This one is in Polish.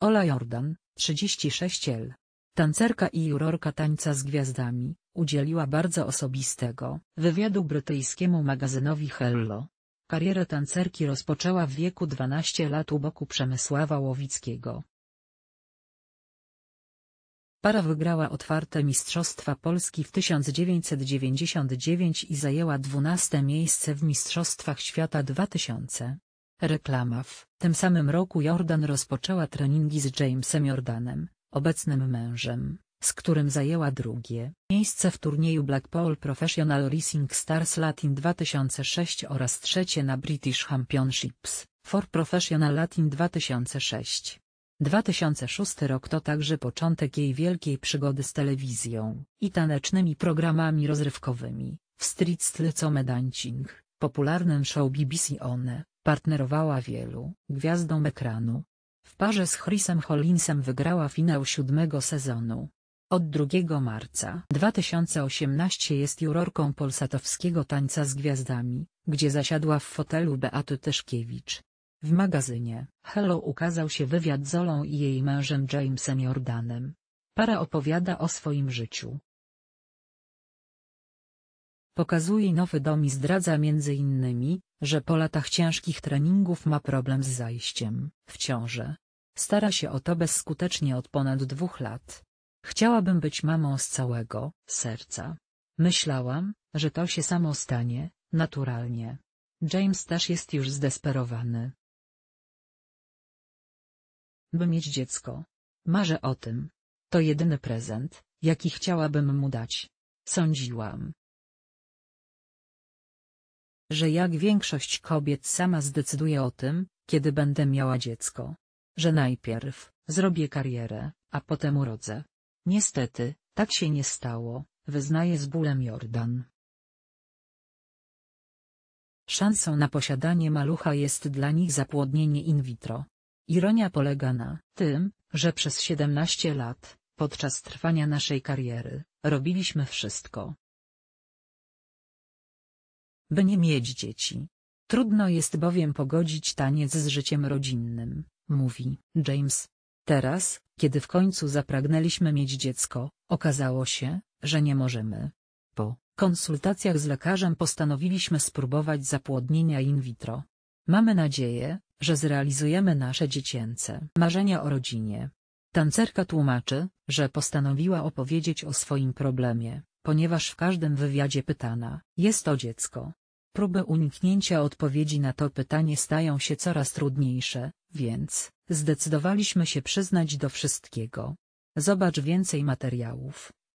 Ola Jordan, 36L. Tancerka i jurorka tańca z gwiazdami, udzieliła bardzo osobistego wywiadu brytyjskiemu magazynowi Hello. Karierę tancerki rozpoczęła w wieku 12 lat u boku Przemysława Łowickiego. Para wygrała otwarte Mistrzostwa Polski w 1999 i zajęła 12 miejsce w Mistrzostwach Świata 2000. Reklama w tym samym roku Jordan rozpoczęła treningi z Jamesem Jordanem, obecnym mężem, z którym zajęła drugie miejsce w turnieju Blackpool Professional Racing Stars Latin 2006 oraz trzecie na British Championships for Professional Latin 2006. 2006 rok to także początek jej wielkiej przygody z telewizją i tanecznymi programami rozrywkowymi, w street style co popularnym show BBC One, partnerowała wielu gwiazdom ekranu. W parze z Chrisem Hollinsem wygrała finał siódmego sezonu. Od 2 marca 2018 jest jurorką polsatowskiego Tańca z Gwiazdami, gdzie zasiadła w fotelu Beaty Teszkiewicz. W magazynie Hello ukazał się wywiad z Olą i jej mężem Jamesem Jordanem. Para opowiada o swoim życiu, Pokazuje nowy dom i zdradza między innymi, że po latach ciężkich treningów ma problem z zajściem w ciążę. Stara się o to bezskutecznie od ponad dwóch lat. Chciałabym być mamą z całego serca. Myślałam, że to się samo stanie, naturalnie. James też jest już zdesperowany. By mieć dziecko. Marzę o tym. To jedyny prezent, jaki chciałabym mu dać. Sądziłam, że jak większość kobiet sama zdecyduje o tym, kiedy będę miała dziecko. Że najpierw zrobię karierę, a potem urodzę. Niestety, tak się nie stało, wyznaje z bólem Jordan. Szansą na posiadanie malucha jest dla nich zapłodnienie in vitro. Ironia polega na tym, że przez 17 lat, podczas trwania naszej kariery, robiliśmy wszystko, by nie mieć dzieci. Trudno jest bowiem pogodzić taniec z życiem rodzinnym, mówi James. Teraz, kiedy w końcu zapragnęliśmy mieć dziecko, okazało się, że nie możemy. Po konsultacjach z lekarzem postanowiliśmy spróbować zapłodnienia in vitro. Mamy nadzieję, że zrealizujemy nasze dziecięce marzenia o rodzinie. Tancerka tłumaczy, że postanowiła opowiedzieć o swoim problemie ponieważ w każdym wywiadzie pytana jest to dziecko. Próby uniknięcia odpowiedzi na to pytanie stają się coraz trudniejsze, więc zdecydowaliśmy się przyznać do wszystkiego. Zobacz więcej materiałów.